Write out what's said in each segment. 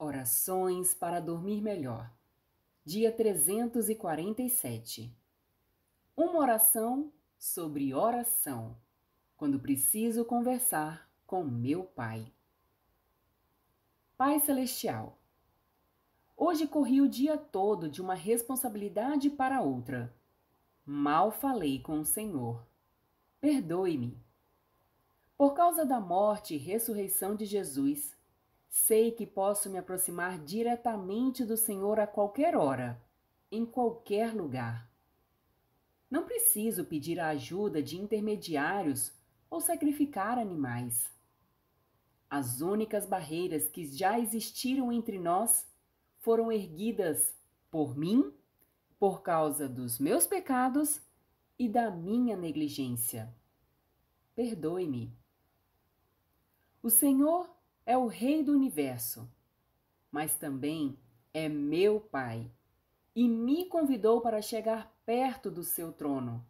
Orações para dormir melhor. Dia 347. Uma oração sobre oração. Quando preciso conversar com meu Pai. Pai Celestial, hoje corri o dia todo de uma responsabilidade para outra. Mal falei com o Senhor. Perdoe-me. Por causa da morte e ressurreição de Jesus, Sei que posso me aproximar diretamente do Senhor a qualquer hora, em qualquer lugar. Não preciso pedir a ajuda de intermediários ou sacrificar animais. As únicas barreiras que já existiram entre nós foram erguidas por mim, por causa dos meus pecados e da minha negligência. Perdoe-me. O Senhor é o Rei do Universo, mas também é meu Pai e me convidou para chegar perto do seu trono.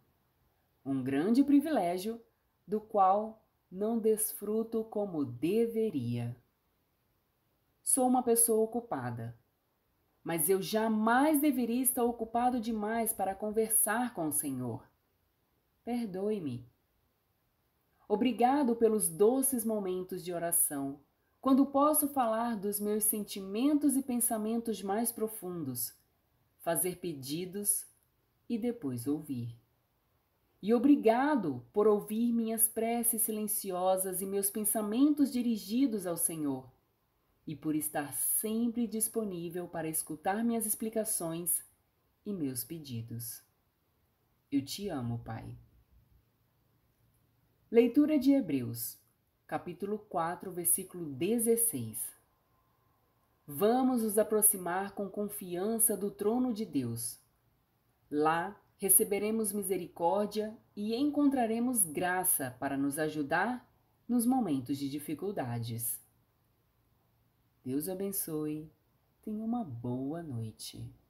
Um grande privilégio do qual não desfruto como deveria. Sou uma pessoa ocupada, mas eu jamais deveria estar ocupado demais para conversar com o Senhor. Perdoe-me. Obrigado pelos doces momentos de oração quando posso falar dos meus sentimentos e pensamentos mais profundos, fazer pedidos e depois ouvir. E obrigado por ouvir minhas preces silenciosas e meus pensamentos dirigidos ao Senhor, e por estar sempre disponível para escutar minhas explicações e meus pedidos. Eu te amo, Pai. Leitura de Hebreus capítulo 4, versículo 16. Vamos nos aproximar com confiança do trono de Deus. Lá receberemos misericórdia e encontraremos graça para nos ajudar nos momentos de dificuldades. Deus abençoe. Tenha uma boa noite.